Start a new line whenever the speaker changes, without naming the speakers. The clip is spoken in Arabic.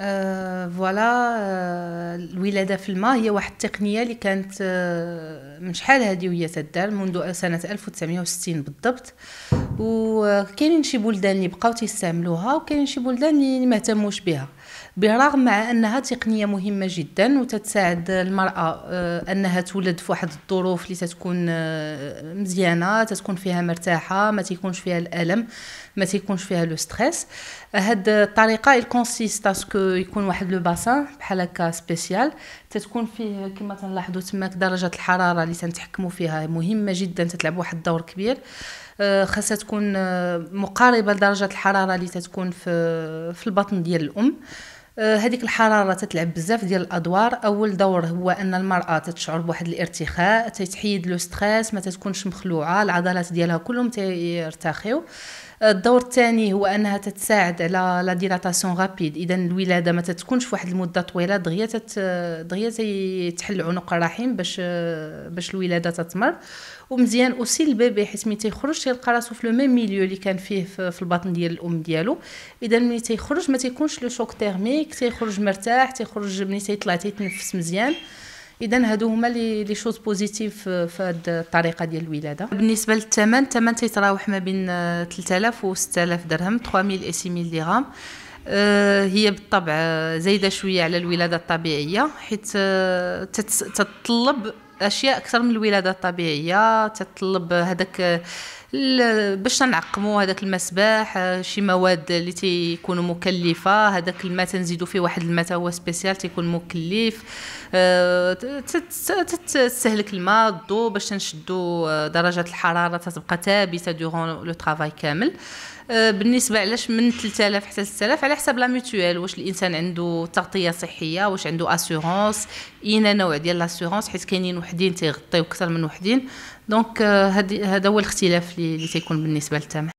آه، فوالا آه، الولاده في الماء هي واحد التقنيه اللي كانت آه، من شحال هذه وهي تدار منذ سنه 1960 بالضبط وكاينين شي بلدان اللي بقاو تيستعملوها وكاينين شي بلدان اللي ما اهتموش بها بالرغم مع انها تقنيه مهمه جدا وتتساعد المراه آه، انها تولد في واحد الظروف اللي تتكون آه، مزيانه تتكون فيها مرتاحه ما تيكونش فيها الالم ما تيكونش فيها لو ستريس هاد الطريقه الكونسيست اسكو يكون واحد لو باسان بحال هكا سبيسيال تتكون فيه كما تنلاحظوا تماك درجه الحراره اللي تنتحكموا فيها مهمه جدا تتلعب واحد الدور كبير آه، خاصها تكون مقاربه لدرجه الحراره اللي تتكون في في البطن ديال الام أه، هذيك الحراره تتلعب بزاف ديال الادوار اول دور هو ان المراه تتشعر بواحد الارتخاء تتحيد لو ستريس ما تتكونش مخلوعه العضلات ديالها كلهم تيرتخيو الدور الثاني هو انها تتساعد على لا ديلاتاسيون رابيد اذا الولاده ما تتكونش فواحد المده طويله دغيا تت دغيا تيتحل عنق الرحم باش باش الولاده تتمر ومزيان اوسي البيبي حيت ملي تيخرج تيلقى راسو في لو ميم ميليو اللي كان فيه في البطن ديال الام ديالو اذا ملي تيخرج ما تيكونش لو شوك تيرميك تيخرج مرتاح تيخرج ملي تيطلع تيتنفس مزيان اذا هادو هما لي لي شوز بوزيتيف في هاد الطريقه ديال الولاده بالنسبه للثمن الثمن تيتراوح ما بين 3000 و 6000 درهم 3000 و 6000 درهم هي بالطبع زايده شويه على الولاده الطبيعيه حيت آه، تتطلب اشياء اكثر من الولاده الطبيعيه تطلب هذاك باش نعقموا هذاك المسبح شي مواد اللي تيكونوا مكلفه هذاك الماء تنزيدوا فيه واحد الماء هو سبيسيال تيكون مكلف آه، تستهلك الماء الضوء باش نشدوا آه، درجه الحراره تتبقى ثابته دورون لو طرافاي كامل آه، بالنسبه علاش من 3000 حتى 6000 على حساب لا ميتوال واش الانسان عنده تغطيه صحيه واش عنده اسيورونس اين نوع ديال لاسيورونس حيت كاينين واحد وحدين تيغطيو اكثر من وحدين دونك آه، هذا هو الاختلاف اللي تيكون بالنسبه للتمع